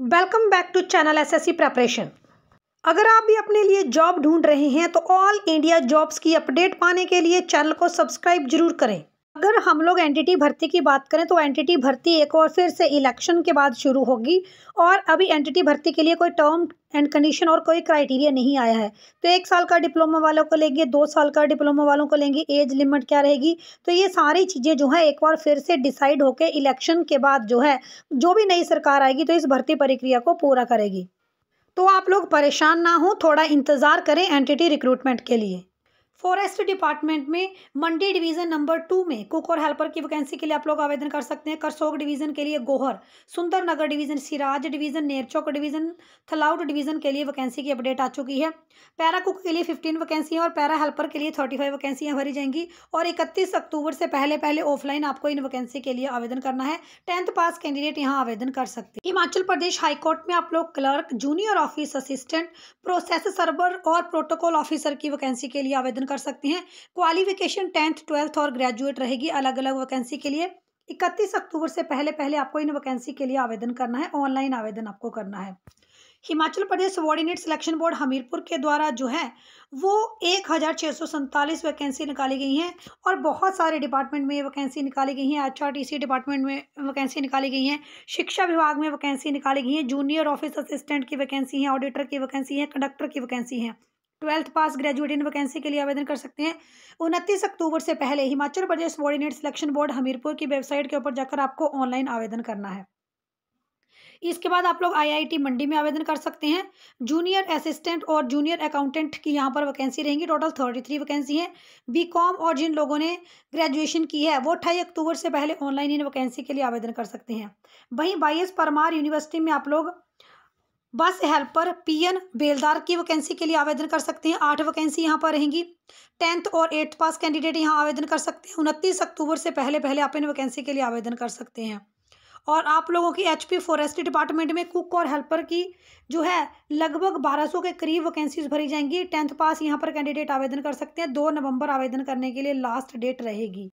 welcome back to channel SSC preparation अगर आप भी अपने लिए जॉब ढूंढ रहे हैं तो ऑल इंडिया जॉब्स की अपडेट पाने के लिए चैनल को सब्सक्राइब जरूर करें अगर हम लोग एनटीटी भर्ती की बात करें तो एनटीटी भर्ती एक और फिर से इलेक्शन के बाद शुरू होगी और अभी एनटीटी भर्ती के लिए कोई टर्म एंड कंडीशन और कोई क्राइटेरिया नहीं आया है तो एक साल का डिप्लोमा वालों को लेंगे दो साल का डिप्लोमा वालों को लेंगे एज लिमिट क्या रहेगी तो ये सारी चीज़ें जो है एक बार फिर से डिसाइड होकर इलेक्शन के बाद जो है जो भी नई सरकार आएगी तो इस भर्ती प्रक्रिया को पूरा करेगी तो आप लोग परेशान ना हो थोड़ा इंतज़ार करें एनटीटी रिक्रूटमेंट के लिए फॉरेस्ट डिपार्टमेंट में मंडी डिवीजन नंबर टू में कुक और हेल्पर की वैकेंसी के लिए आप लोग आवेदन कर सकते हैं करसोग डिवीजन के लिए Gohar Sundarnagar division Seraj division Nerchowk division Thalaut division के लिए वैकेंसी की अपडेट आ चुकी है पैरा कुक के लिए फिफ्टीन वैकेंसियाँ और पैरा हेल्पर के लिए थर्टी फाइव वैकेंसियाँ भरी जाएंगी और इकतीस अक्टूबर से पहले पहले ऑफलाइन आपको इन वैकेंसी के लिए आवेदन करना है टेंथ पास कैंडिडेट यहाँ आवेदन कर सकते हैं हिमाचल प्रदेश हाईकोर्ट में आप लोग clerk junior office assistant process server और प्रोटोकॉल ऑफिसर की वैकेंसी के लिए आवेदन कर सकते हैं क्वालिफिकेशन टेंथ ट्वेल्थ और ग्रेजुएट रहेगी अलग अलग वैकेंसी के लिए इकतीस अक्टूबर से पहले पहले आपको इन वैकेंसी के लिए आवेदन करना है ऑनलाइन आवेदन आपको करना है Himachal Pradesh subordinate selection board Hamirpur के द्वारा जो है वो एक हज़ार छः सौ सैंतालीस वैकेंसी निकाली गई हैं और बहुत सारे डिपार्टमेंट में वैकेंसी निकाली गई हैं एचआरटीसी डिपार्टमेंट में वैकेंसी निकाली गई हैं शिक्षा विभाग में वैकेंसी निकाली गई हैं जूनियर ऑफिस असिस्टेंट की वैकेंसी हैं ऑडिटर की वैकेंसी हैं कंडक्टर की वैकेंसी हैं ट्वेल्थ पास ग्रेजुएट इन वैकेंसी के लिए आवेदन कर सकते हैं उनतीस अक्टूबर से पहले Himachal Pradesh subordinate selection board Hamirpur की वेबसाइट के ऊपर जाकर आपको ऑनलाइन आवेदन करना है इसके बाद आप लोग आईआईटी मंडी में आवेदन कर सकते हैं जूनियर असिस्टेंट और जूनियर अकाउंटेंट की यहाँ पर वैकेंसी रहेंगी टोटल थर्टी थ्री वैकेंसी है बीकॉम और जिन लोगों ने ग्रेजुएशन की है वो अठाई अक्टूबर से पहले ऑनलाइन इन वैकेंसी के लिए आवेदन कर सकते हैं वहीं बाईस परमार यूनिवर्सिटी में आप लोग बस हेल्पर पीएन बेलदार की वैकेंसी के लिए आवेदन कर सकते हैं आठ वैकेंसी यहाँ पर रहेंगी टेंथ और एट्थ पास कैंडिडेट यहाँ आवेदन कर सकते हैं उनतीस अक्टूबर से पहले पहले आप इन वैकेंसी के लिए आवेदन कर सकते हैं और आप लोगों की एचपी फॉरेस्ट डिपार्टमेंट में कुक और हेल्पर की जो है लगभग 1200 के करीब वैकेंसीज भरी जाएंगी टेंथ पास यहाँ पर कैंडिडेट आवेदन कर सकते हैं दो नवंबर आवेदन करने के लिए लास्ट डेट रहेगी